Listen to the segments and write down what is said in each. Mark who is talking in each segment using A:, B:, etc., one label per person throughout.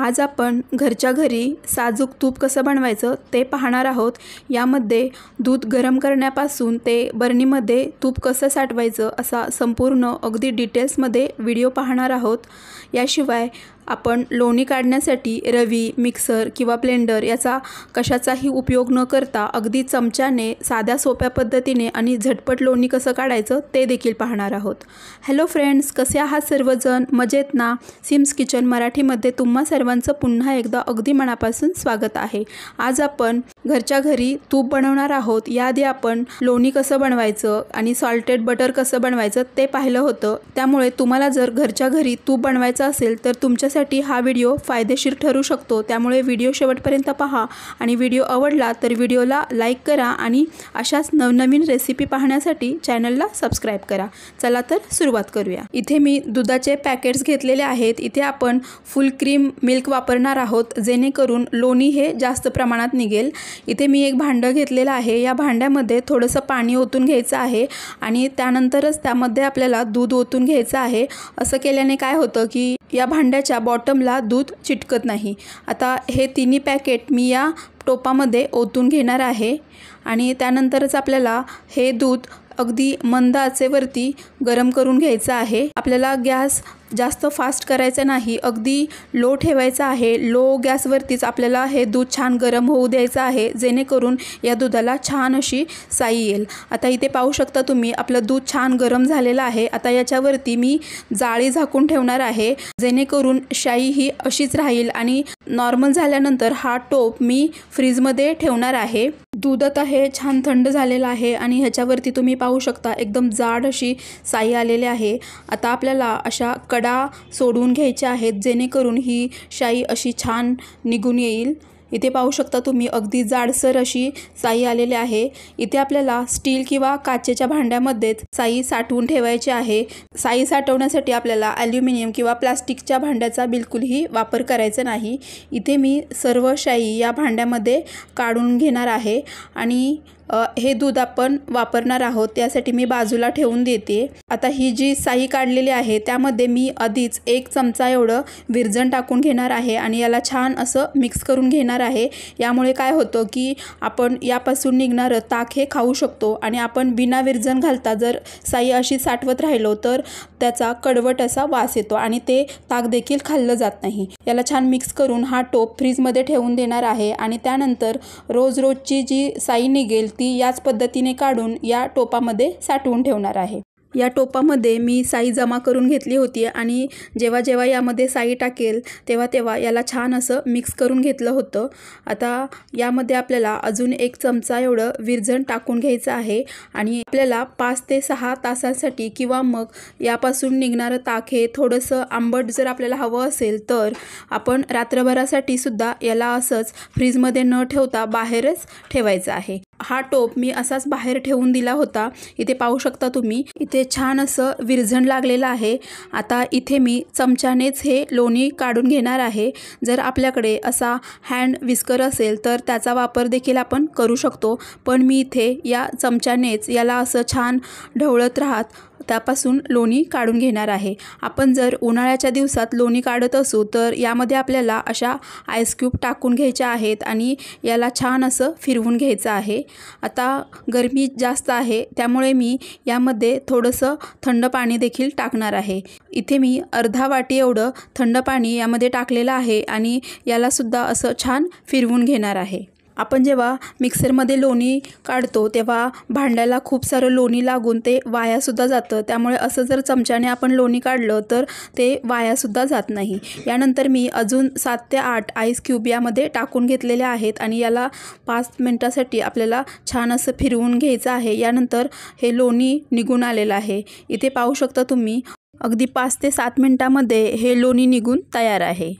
A: आज आपण घरच्या घरी साजूक तूप कसं बनवायचं ते पाहणार आहोत यामध्ये दूध गरम करण्यापासून ते बरणीमध्ये तूप कसं साठवायचं असा संपूर्ण अगदी डिटेल्समध्ये व्हिडिओ पाहणार आहोत याशिवाय आपण लोणी काढण्यासाठी रवी मिक्सर किंवा ब्लेंडर याचा कशाचाही उपयोग न करता अगदी चमच्याने साध्या सोप्या पद्धतीने आणि झटपट लोणी कसं काढायचं ते देखील पाहणार आहोत हॅलो फ्रेंड्स कसे आहात सर्वजण मजेत ना सिम्स किचन मराठीमध्ये तुम्हा सर्वांचं पुन्हा एकदा अगदी मनापासून स्वागत आहे आज आपण घरच्या घरी तूप बनवणार आहोत याआधी आपण लोणी कसं बनवायचं आणि सॉल्टेड बटर कसं बनवायचं ते पाहिलं होतं त्यामुळे तुम्हाला जर घरच्या घरी तूप बनवायचं असेल तर तुमच्या तुमच्यासाठी हा व्हिडिओ फायदेशीर ठरू शकतो त्यामुळे व्हिडिओ शेवटपर्यंत पहा आणि व्हिडिओ आवडला तर व्हिडिओला लाईक करा आणि अशाच नवनवीन रेसिपी पाहण्यासाठी चॅनलला सबस्क्राईब करा चला तर सुरुवात करूया इथे मी दुधाचे पॅकेट्स घेतलेले आहेत इथे आपण फुल क्रीम मिल्क वापरणार आहोत जेणेकरून लोणी हे जास्त प्रमाणात निघेल इथे मी एक भांडं घेतलेलं आहे या भांड्यामध्ये थोडंसं पाणी ओतून घ्यायचं आहे आणि त्यानंतरच त्यामध्ये आपल्याला दूध ओतून घ्यायचं आहे असं केल्याने काय होतं की या भांड्याच्या बॉटमला दूध चिटकत नाही आता हे तिन्ही पॅकेट मी या टोपामध्ये ओतून घेणार आहे आणि त्यानंतरच आपल्याला हे दूध अगदी मंद आचेवरती गरम करून घ्यायचं आहे आपल्याला गॅस जास्त फास्ट करायचं नाही अगदी लो ठेवायचं आहे लो गॅसवरतीच आपल्याला हे दूध छान गरम होऊ द्यायचं आहे जेणेकरून या दुधाला छान अशी साई येईल आता इथे पाहू शकता तुम्ही आपलं दूध छान गरम झालेलं आहे आता याच्यावरती मी जाळी झाकून ठेवणार आहे जेणेकरून शाई ही अशीच राहील आणि नॉर्मल झाल्यानंतर हा टोप मी फ्रीजमध्ये ठेवणार आहे दूध आता हे छान थंड झालेलं आहे आणि ह्याच्यावरती तुम्ही पाहू शकता एकदम जाड अशी साई आलेली आहे आता आपल्याला अशा क कडा सोडून घ्यायचे आहेत जेणेकरून ही शाई अशी छान निघून येईल इथे पाहू शकता तुम्ही अगदी जाडसर अशी साई आलेली आहे इथे आपल्याला स्टील किंवा काचेच्या भांड्यामध्येच साई साठवून ठेवायची आहे साई साठवण्यासाठी आपल्याला ॲल्युमिनियम किंवा प्लास्टिकच्या भांड्याचा बिलकुलही वापर करायचा नाही इथे मी सर्व शाई या भांड्यामध्ये काढून घेणार आहे आणि हे दूध आपण वापरणार आहोत त्यासाठी मी बाजूला ठेवून देते आता ही जी साई काढलेली आहे त्यामध्ये मी आधीच एक चमचा एवढं विरजण टाकून घेणार आहे आणि याला छान असं मिक्स करून घेणार आहे यामुळे काय होतं की आपण यापासून निघणारं ताक हे खाऊ शकतो आणि आपण बिना विरजण घालता जर साई अशी साठवत राहिलो तर त्याचा कडवट असा वास येतो आणि ते ताक देखील खाल्लं जात नाही याला छान मिक्स करून हा टोप फ्रीजमध्ये ठेवून देणार आहे आणि त्यानंतर रोज रोजची जी साई निघेल ती याच पद्धतीने काढून या टोपामध्ये साठवून ठेवणार आहे या टोपामध्ये मी साई जमा करून घेतली होती आणि जेव्हा जेव्हा यामध्ये साई टाकेल तेव्हा तेव्हा याला छान असं मिक्स करून घेतलं होतं आता यामध्ये आपल्याला अजून एक चमचा एवढं विरजण टाकून घ्यायचं आहे आणि आपल्याला पाच ते सहा तासांसाठी किंवा मग यापासून निघणारं ताक हे थोडंसं आंबट जर आपल्याला हवं असेल तर आपण रात्रभरासाठी सुद्धा याला असंच फ्रीजमध्ये न ठेवता बाहेरच ठेवायचं आहे हा टोप मी असाच बाहेर ठेवून दिला होता इथे पाहू शकता तुम्ही इथे छान असं विरझण लागलेलं आहे आता इथे मी चमच्यानेच हे लोणी काढून घेणार आहे जर आपल्याकडे असा हँड विस्कर असेल तर त्याचा वापर देखील आपण करू शकतो पण मी इथे या चमच्यानेच याला असं छान ढवळत राहत त्यापासून लोणी काढून घेणार आहे आपण जर उन्हाळ्याच्या दिवसात लोणी काढत असू तर यामध्ये आपल्याला अशा आईसक्यूब टाकून घ्यायच्या आहेत आणि याला छान असं फिरवून घ्यायचं आहे आता गरमी जास्त आहे त्यामुळे मी यामध्ये थोडंसं थंड पाणी देखील टाकणार आहे इथे मी अर्धा वाटी एवढं थंड पाणी यामध्ये टाकलेलं आहे आणि यालासुद्धा असं छान फिरवून घेणार आहे आपण जेव्हा मिक्सरमध्ये लोणी काढतो तेव्हा भांड्याला खूप सारं लोणी लागून ते वायासुद्धा जातं त्यामुळे असं जर चमच्याने आपण लोणी काढलं तर ते वायासुद्धा जात नाही यानंतर मी अजून सात ते आठ आईस क्यूब यामध्ये टाकून घेतलेले आहेत आणि याला पाच मिनटासाठी आपल्याला छान असं फिरवून घ्यायचं आहे यानंतर हे लोणी निघून आलेलं आहे इथे पाहू शकता तुम्ही अगदी पाच ते सात मिनटामध्ये हे लोणी निघून तयार आहे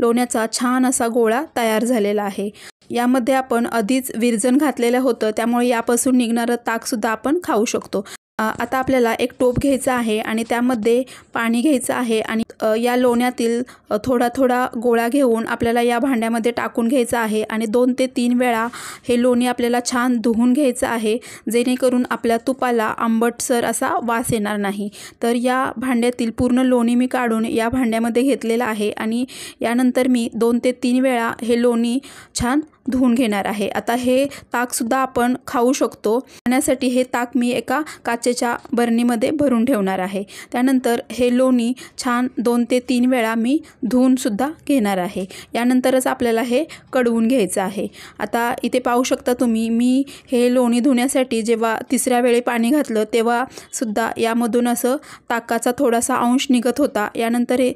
A: लोण्याचा छान असा गोळा तयार झालेला आहे यामध्ये आपण आधीच विरजण घातलेलं होतं त्यामुळे यापासून निघणारं ताकसुद्धा आपण खाऊ शकतो आता आपल्याला एक टोप घ्यायचा आहे आणि त्यामध्ये पाणी घ्यायचं आहे आणि या लोण्यातील थोडा थोडा गोळा घेऊन आपल्याला या भांड्यामध्ये टाकून घ्यायचं आहे आणि दोन ते तीन वेळा हे लोणी आपल्याला छान धुवून घ्यायचं आहे जेणेकरून आपल्या तुपाला आंबटसर असा वास येणार नाही तर या भांड्यातील पूर्ण लोणी मी काढून या भांड्यामध्ये घेतलेला आहे आणि यानंतर मी दोन ते तीन वेळा हे लोणी छान धुवून घेणार आहे आता हे ताकसुद्धा आपण खाऊ शकतो खाण्यासाठी हे ताक मी एका काचे काचेच्या बरणीमध्ये भरून ठेवणार आहे त्यानंतर हे लोणी छान दोन ते तीन वेळा मी धुवूनसुद्धा घेणार आहे यानंतरच आपल्याला हे कडवून घ्यायचं आहे आता इथे पाहू शकता तुम्ही मी हे लोणी धुण्यासाठी जेव्हा तिसऱ्या वेळी पाणी घातलं तेव्हा सुद्धा यामधून असं ताकाचा थोडासा अंश निघत होता यानंतर हे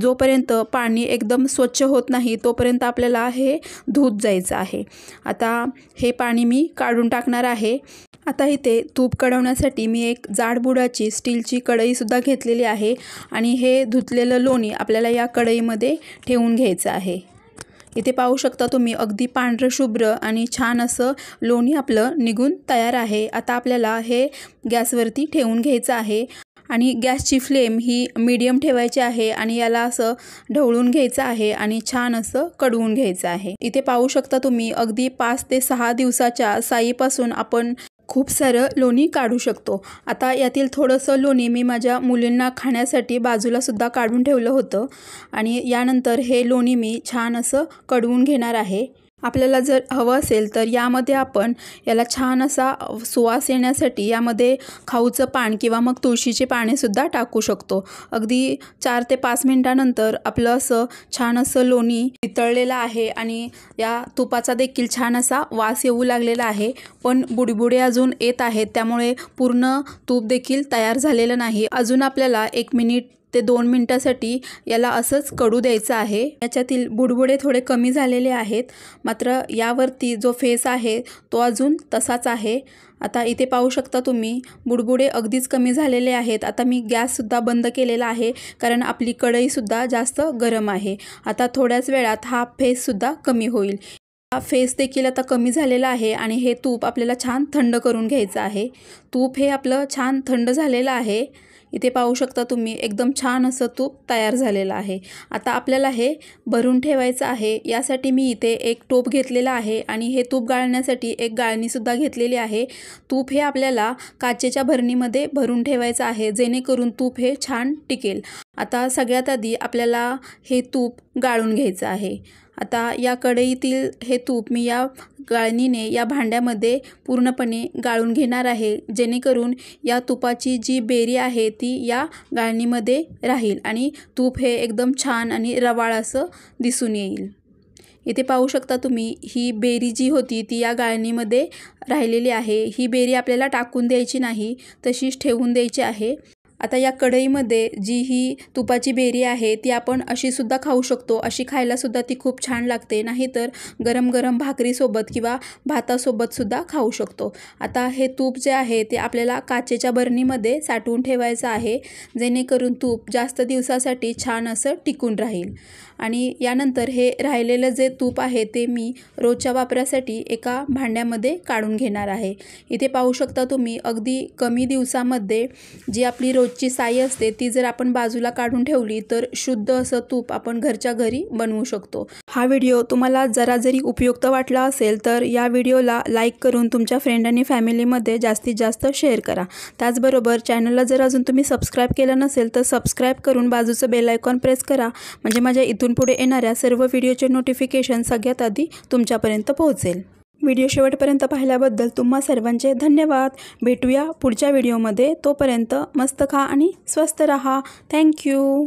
A: जोपर्यंत पाणी एकदम स्वच्छ होत नाही तोपर्यंत आपल्याला हे धूत जायचं आहे आता हे पाणी मी काढून टाकणार आहे आता इथे तूप कढवण्यासाठी मी एक जाडबुडाची स्टीलची कढईसुद्धा घेतलेली आहे आणि हे धुतलेलं लोणी आपल्याला या कढईमध्ये ठेवून घ्यायचं आहे इथे पाहू शकता तुम्ही अगदी पांढरं शुभ्र आणि छान असं लोणी आपलं निघून तयार आहे आता आपल्याला हे गॅसवरती ठेवून घ्यायचं आहे आणि गॅसची फ्लेम ही मीडियम ठेवायची आहे आणि याला असं ढवळून घ्यायचं आहे आणि छान असं कडवून घ्यायचं आहे इथे पाहू शकता तुम्ही अगदी पाच ते सहा दिवसाच्या साईपासून आपण खूप सारं लोणी काढू शकतो आता यातील थोडंसं लोणी मी माझ्या मुलींना खाण्यासाठी बाजूलासुद्धा काढून ठेवलं होतं आणि यानंतर हे लोणी मी छान असं कडवून घेणार आहे आपल्याला जर हवं असेल तर यामध्ये आपण याला छान असा सुवास येण्यासाठी यामध्ये खाऊचं पान किंवा मग तुळशीचे पाणीसुद्धा टाकू शकतो अगदी चार ते पाच मिनटानंतर आपलं असं छान असं लोणी वितळलेलं आहे आणि या तुपाचा देखील छान असा वास येऊ लागलेला आहे पण बुडबुडे अजून येत आहेत त्यामुळे पूर्ण तूप देखील तयार झालेलं नाही अजून आपल्याला एक मिनिट ते दोन मिनटासाठी याला असंच कडू द्यायचं आहे याच्यातील बुडबुडे थोडे कमी झालेले आहेत मात्र यावरती जो फेस आहे तो अजून तसाच आहे आता इथे पाहू शकता तुम्ही बुडबुडे अगदीच कमी झालेले आहेत आता मी गॅससुद्धा बंद केलेला आहे कारण आपली कढईसुद्धा जास्त गरम आहे आता थोड्याच वेळात हा फेससुद्धा कमी होईल हा फेस देखील आता कमी झालेला आहे आणि हे तूप आपल्याला छान थंड करून घ्यायचं आहे तूप हे आपलं छान थंड झालेलं आहे इथे पाहू शकता तुम्ही एकदम छान असं तूप तयार झालेलं आहे आता आपल्याला हे भरून ठेवायचं आहे यासाठी मी इथे एक टोप घेतलेला आहे आणि हे तूप गाळण्यासाठी एक गाळणीसुद्धा घेतलेली आहे तूप हे आपल्याला काचेच्या भरणीमध्ये भरून ठेवायचं आहे जेणेकरून तूप हे छान टिकेल आता सगळ्यात आधी आपल्याला हे तूप गाळून घ्यायचं आहे आता या कढईतील हे तूप मी या गाळणीने या भांड्यामध्ये पूर्णपणे गाळून घेणार आहे जेणेकरून या तुपाची जी बेरी आहे ती या गाळणीमध्ये राहील आणि तूप हे एकदम छान आणि रवाळ असं दिसून येईल इथे पाहू शकता तुम्ही ही बेरी जी होती ती या गाळणीमध्ये राहिलेली आहे ही बेरी आपल्याला टाकून द्यायची नाही तशीच ठेवून द्यायची आहे आता या कढईमध्ये जी ही तुपाची बेरी आहे ती आपण अशीसुद्धा खाऊ शकतो अशी खायलासुद्धा ती खूप छान लागते नाहीतर गरम गरम भाकरीसोबत किंवा भातासोबतसुद्धा खाऊ शकतो आता हे तूप जे आहे ते आपल्याला काचेच्या बरणीमध्ये साठवून ठेवायचं आहे जेणेकरून तूप जास्त दिवसासाठी छान असं टिकून राहील आणि यानंतर हे राहिलेलं जे तूप आहे ते मी रोजच्या वापरासाठी एका भांड्यामध्ये काढून घेणार आहे इथे पाहू शकता तुम्ही अगदी कमी दिवसामध्ये जी आपली रोज ची साई असते ती जर आपण बाजूला काढून ठेवली तर शुद्ध असं तूप आपण घरच्या घरी बनवू शकतो हा व्हिडिओ तुम्हाला जरा जरी उपयुक्त वाटला असेल तर या व्हिडिओला लाईक करून तुमच्या फ्रेंड आणि फॅमिलीमध्ये जास्तीत जास्त शेअर करा त्याचबरोबर चॅनलला जर अजून तुम्ही सबस्क्राईब केलं नसेल तर सबस्क्राईब करून बाजूचं बेलायकॉन प्रेस करा म्हणजे माझ्या इथून पुढे येणाऱ्या सर्व व्हिडिओचे नोटिफिकेशन सगळ्यात आधी तुमच्यापर्यंत पोहोचेल व्हिडिओ शेवटपर्यंत पाहिल्याबद्दल तुम्हा सर्वांचे धन्यवाद भेटूया पुढच्या व्हिडिओमध्ये तोपर्यंत मस्त खा आणि स्वस्त रहा थँक्यू